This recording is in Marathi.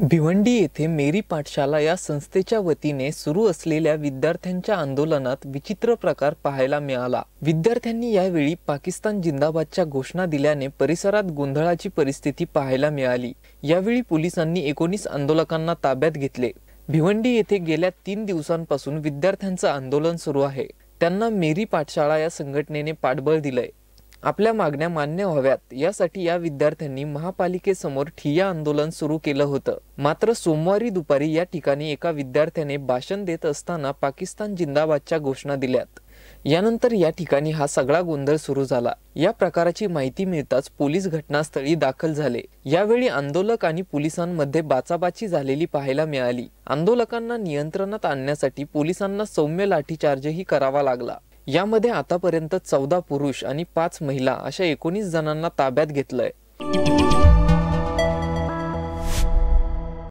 भिवंडी येथे मेरी पाठशाला या संस्थेच्या वतीने सुरू असलेल्या विद्यार्थ्यांच्या आंदोलनात विचित्र प्रकार पाहायला मिळाला विद्यार्थ्यांनी यावेळी पाकिस्तान जिंदाबादच्या घोषणा दिल्याने परिसरात गोंधळाची परिस्थिती पाहायला मिळाली यावेळी पोलिसांनी एकोणीस आंदोलकांना ताब्यात घेतले भिवंडी येथे गेल्या तीन दिवसांपासून विद्यार्थ्यांचं आंदोलन सुरू आहे त्यांना मेरी पाठशाळा या संघटनेने पाठबळ दिलंय आपल्या मागण्या मान्य व्हाव्यात यासाठी या विद्यार्थ्यांनी महापालिकेसमोर ठिय्या आंदोलन सुरू केलं होतं मात्र सोमवारी दुपारी या ठिकाणी एका विद्यार्थ्याने भाषण देत असताना पाकिस्तान जिंदाबादच्या घोषणा दिल्यात यानंतर या ठिकाणी हा सगळा गोंधळ सुरू झाला या प्रकाराची माहिती मिळताच पोलीस घटनास्थळी दाखल झाले यावेळी आंदोलक आणि पोलिसांमध्ये बाचाबाची झालेली पाहायला मिळाली आंदोलकांना नियंत्रणात आणण्यासाठी पोलिसांना सौम्य लाठीचार्जही करावा लागला यामध्ये आतापर्यंत चौदा पुरुष आणि पाच महिला अशा एकोणीस जणांना ताब्यात घेतलंय